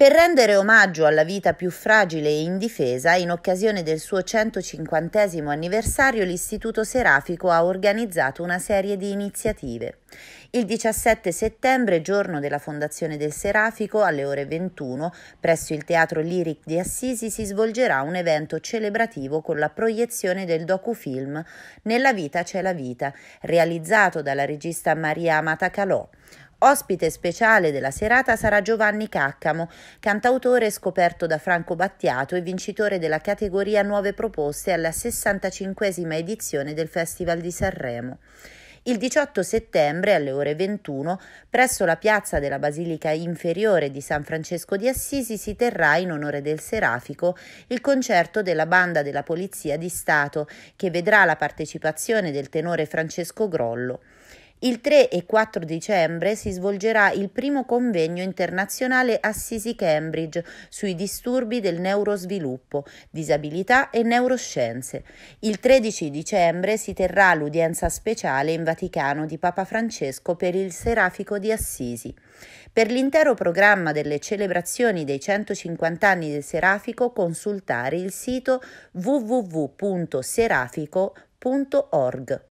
per rendere omaggio alla vita più fragile e indifesa, in occasione del suo 150 anniversario l'Istituto Serafico ha organizzato una serie di iniziative. Il 17 settembre, giorno della fondazione del Serafico, alle ore 21, presso il Teatro Lyric di Assisi si svolgerà un evento celebrativo con la proiezione del docufilm Nella vita c'è la vita, realizzato dalla regista Maria Amata Calò. Ospite speciale della serata sarà Giovanni Caccamo, cantautore scoperto da Franco Battiato e vincitore della categoria Nuove Proposte alla 65esima edizione del Festival di Sanremo. Il 18 settembre alle ore 21, presso la piazza della Basilica Inferiore di San Francesco di Assisi, si terrà in onore del Serafico il concerto della banda della Polizia di Stato, che vedrà la partecipazione del tenore Francesco Grollo. Il 3 e 4 dicembre si svolgerà il primo convegno internazionale Assisi Cambridge sui disturbi del neurosviluppo, disabilità e neuroscienze. Il 13 dicembre si terrà l'udienza speciale in Vaticano di Papa Francesco per il Serafico di Assisi. Per l'intero programma delle celebrazioni dei 150 anni del Serafico consultare il sito www.serafico.org.